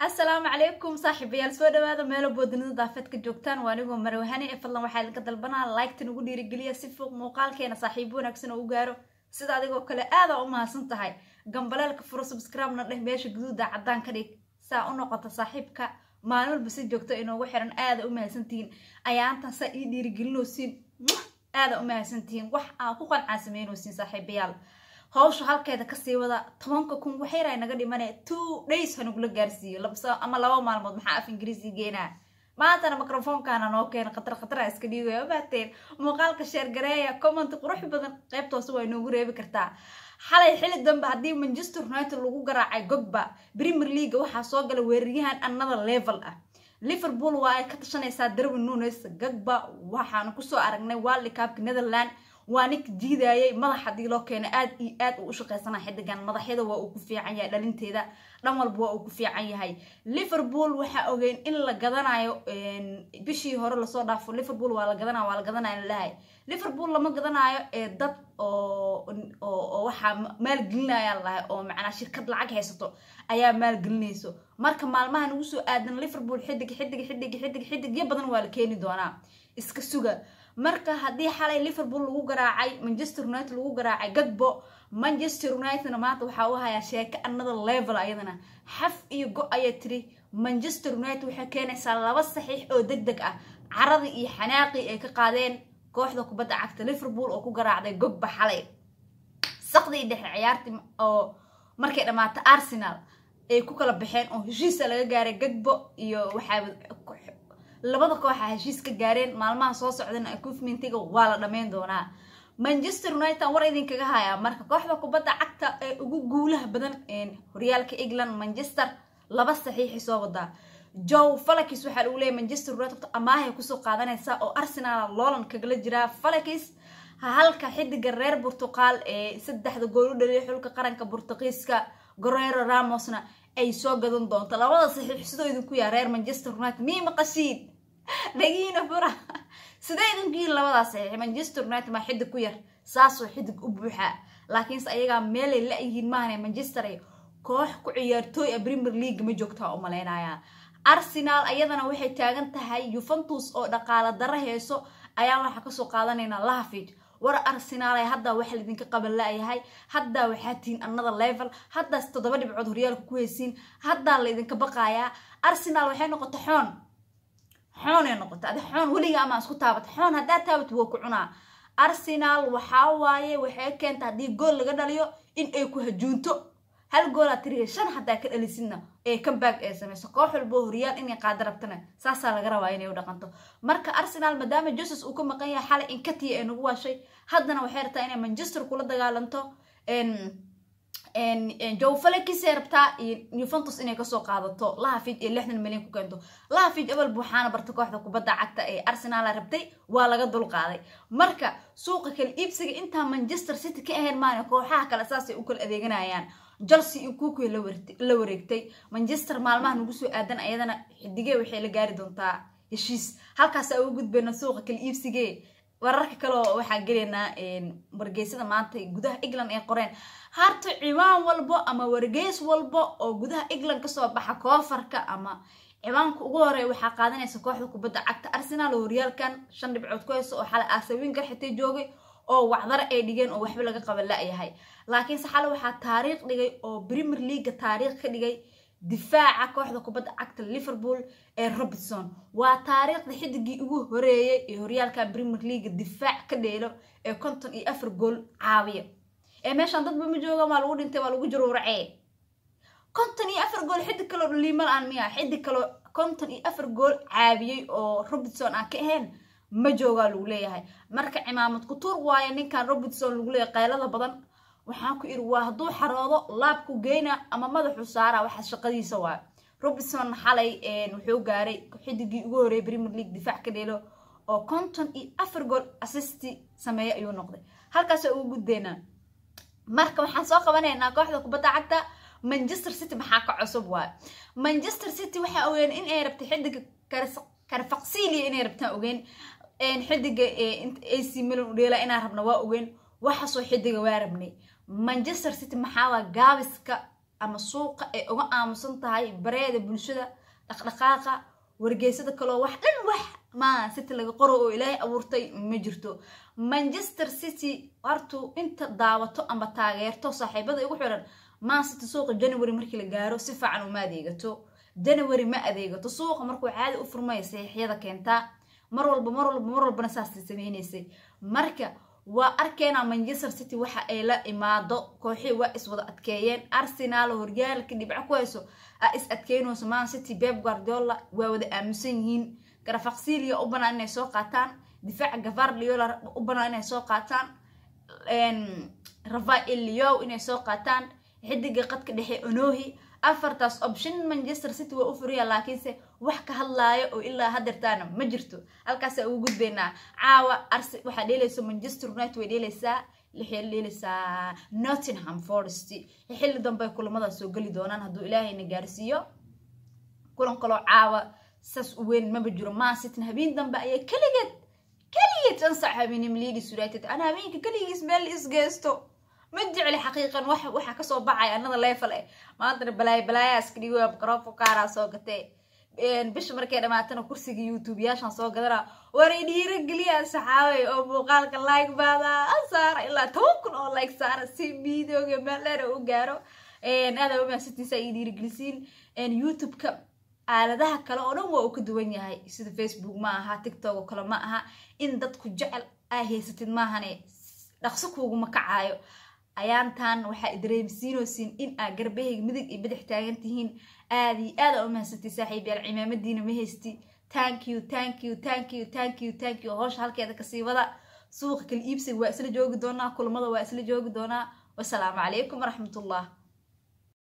asalaamu calaykum saaxiibayaal soo dhawaada meelo boodinida daafeed ka joogtaan waa anigoo marwahane ee fadlan waxaa idinka dalbanaa likta nagu dhiirigeliya si fog muuqaalkeena saaxiibo wanaagsan oo u gaaro sida adigoo kale aada u mahadsan tahay gambaleelka furo subscribe-na dheh meesha guduuda caddaan ka dhig saa u noqota saaxiibka maalin si joogto inoogu xiran aada u mahadsantihiin ayaa intaan saa ii dhiirigelinosiin aada u mahadsantihiin wax aan ku qancaan sameynoosiin saaxiibayaal hawsha halkeeda kasii wada tobanka kun waxyara naga dhimane two days hanugula gaarsiiyo ama laba maalmood maxaa af ingiriisi geenaa maantana microfoonkaana noo keen khatar khatara iska dhiigaya ubaateen muuqaalka sheergareeya comment qurux badan qaybtoosa waa inoogu reebi kartaa xalay xili dambe haddii manchester united lagu garaacay gogba premier leaga waxaa soo gala weeraryahan another level ah liverpool waa ay ka tashanaysaa darwin nunes gogba waxaanu kusoo aragnay waldi waalikaabka netherland waa nik jiidaayay madax haddii loo keeno aad iyo aad uu u shaqaysana xidigan madaxyada waa uu ku fiican yahay dhalinteeda dhan walba waa uu ku fiican yahay liverpool waxaa ogeyn in la gadanayo bishii hore lasoo dhaafo liverpool waa la gadanaya waa la gadanaya lalahay liverpool lama gadanayo ee dad oo waxaa maalgelinaya lalahay oo macnaa shirkad lacag haysato ayaa maalgelinayso marka maalmahan ugu soo aadan liverpool xidig xidig xidig xidig xidigyo badan waa la keeni doonaa iska suga marka haddii xalay liverpool lagu garaacay manchester united lagu garaacay gagbo manchester unitedna maanta waxaa u hayaa sheeke another level ayadana ah xaf iyo go ayaa tiri manchester united waxay keenaysaa laba saxiix oo deg deg ah caradii iyo xanaaqii ay ka qaadeen kooxda kubadda cagta liverpool oo ku garaacday gogba xalay saqdii dhexe ciyaartii oo markay dhammaato arsenal ay ku kala baxeen oo heshiisa laga gaaray gagbo iyo waxaa labada kooxa heshiis ka gaareen maalmaha soo socdana akuufmentiga waa la dhameyn doonaa manchester united war idinkaga hayaa marka kooxda kubadda cagta ee ugu guulaha badan horyaalka england manchester laba saxiixi soo wadaa joe falakis waxaa lagu leeyay manchester united amaahay kusoo qaadanaysaa oo arsenal loolan kagala jiraa falakis halka xidiga reer burtuqaal ee saddexda gool u dhaliyay xulka qaranka burtuqiiska gorero ramosna ay soo gadan doonto labada saxiix sidoo idinku yaa reer manchester united miima qasiid dhagiina fura sidee idinku yihin labadaa saxiix manchester united maa xidig ku yar saasoo xidig u buuxaa laakiinse ayagaa meelay la-yihiin maahane manchester koox ku ciyaartooy ee premier leagu ma joogtaa u malaynayaa arsenaal ayadana waxay taagan tahay yuventus oo dhaqaalo daro heeso ayaan waxaa kasoo qaadanaynaa lahafid war arsenaale haddaa wax laydinka qaban la-yahay haddaa waxaa tihiin another level haddaas toddoba dhibcood horyaalka ku haysiin haddaa laydinka baqaayaa arsenaal waxay noqota xoon xoonay noqota ad xoon weliga ama isku taabato xoon haddaa taabato waa ku cunaa arsenaal waxaa waaye waxay keenta haddii gool laga dhaliyo in ay ku hajuunto hal goolaa tiriya shan haddaa ka dhalisidna ee eh, comeback ay eh, samayso koox walbo horyaan inay qaada rabtana saasaa laga rabaa inay u dhaqanto marka arsenal maadaama joses uu ka maqan yahay xalay inkatiya ay nagu waashay haddana waxay rabtaa inay manchester kula dagaalanto jowfalekisay rabtaa iyo yuventus inay kasoo qaadato lahafij ee lixdan milyan ku keento lahafij abal buuxaana barta kooxda kubadda cagta ee arsenala rabtay waa laga dulqaaday marka suuqa kala iibsiga intaa manchester city ka ahayn maana kooxaha kale saasay u kala adeeganayaan jelse ikuku la wareegtay manchester maalmaha nagu soo aadan ayadana xidige waxay la gaari doontaa heshiis halkaasa uga gudbayna suuqa kala iibsigee wararka kaleo waxaan gelaynaa wargeysada maanta gudaha england ay qoreen harta ciwaan walbo ama wargeys walbo oo gudaha england kasoo baxa koofarka ama ciwaanka ugu horeya waxaa qaadanaysa kooxda kubadda cagta arsenal oo horyaalkan shan dhibcood ku hayso oo xala asawiinkar xitay joogay oo wacdar ay dhigeen oo waxba laga qaban la-yahay laakiinse xale waxaa taariikh dhigay oo premier leaga taariikh ka dhigay difaaca kooxda kubadda cagta liverpool ee robertson waa taariikhda xidigii ugu horeeyey ee horyaalka premier leaga difaac ka dheelo ee konton iyo afar gool caawiya ee meeshaan dadba ma jooga waa lagu dhintay waa lagu jaruuracee konton iyo afar gool xidig kaloo dhaliimal aan miya xidig kaloo konton iyo afar gool caabiyey oo robertson aan ka ahayn ma joogaa lagu leeyahay marka cimaamad kutuur waaye ninkan robinson lagu leeyahay qaylada badan waxaan ku iri waa hadduu xaroodo laabku geyna ama madaxu saara waxaa shaqadiisa waa robinson xalay wuxuu gaaray xidigii ugu horeeyay premier league difaac ka dheelo oo konton iyo afar gool assisti sameeya ayuu noqday halkaas ugu gudbeynaa marka waxaan soo qabanaynaa kooxda kubadda cagta manchester city maxaa ka cusub waay manchester city waxaa ogeen in rabtay xidiga karfaqsiiliya inay rabtaan ogeen xidiga eh, ac milan udheela inaan rabna waa ogeyn waxaasoo xidiga waa rabnay manchester city maxaawaa gaabiska ama suuqa ay uga aamusan tahay bareeda bulshada dhaqdhaqaaqa wargeysada kaleo wax dhan wax ma city laga qoro oo ilaahay abuurtay ma jirto manchester city hartuu inta daawato ama taageerto saaxiibada igu xiran maa city suuqa january markii la gaaro si fiican uma adeegato january ma adeegato suuqa markuu caadi u furmaya saxiixyada keentaa mar walba mar walba mar walbana saasay samaynaysay marka waa arkeenaa manchester city waxa ay la imaado kooxii waa iswada adkeeyeen arsenaal horyaalka dhibco ku hayso a is adkeynayso man city beb guardiola waa wada aaminsan yihiin garafaqsiiliya u banaan inay soo qaataan difaaca gavardiola u banaan inay soo qaataan rafael liow inay soo qaataan xidiga qadka dhexe onohi afartaas option manchester city waa u furiya laakiinse wax ka hadlaayo oo ilaa hadeertaana ma jirto halkaasa ugu gudbaynaa caawa arse waxaa dheelayso manchester united way dheelaysaa lixay dheelaysaa nottingham forest xilli dambe kulamadaas soo geli doonaan hadduu ilaahayna gaarsiiyo kulan kaloo caawa saas u weyn maba jiro maasitin habeen dambe ayaa keligeed keligeed ansax habeenim leadis united ana habeenka keligiis meel isgeysto ma jecli xaqiiqan waxaa kasoo baxaya anada level eh maantana balaaya balaayaas kadhigo microfon soo gatee bisha markay dhamaatana kursiga youtube soo gadana war dhiiro geliyaan saxaabay oo muuqaalka like baadaa saara ilaa toban kun oo like saara si videoga meeldheer u gaaro aada umahadsatiisa ay youtube-ka aaladaha kale oo dhan waa uu ka duwan yahay sida facebook ma aha tictok oo kale ma aha in dadku jecel ay haysatid maahane eh, dhaqso kuuguma kacaayo ayaan taan waxaa dareemsiinaysiin in aa garbahayga midig iyo badax taagan tihiin aada iyo aada u mahadsantay saaxiibyaal cimaamadiina ma haysti tank you tank you tank you tank you tank howsha halkeeda kasii wada suuqa kala iibsiga waa isla joogi doonaa kulmada waa isla joogi doonaa wasalaamu calaykum waraxmatullah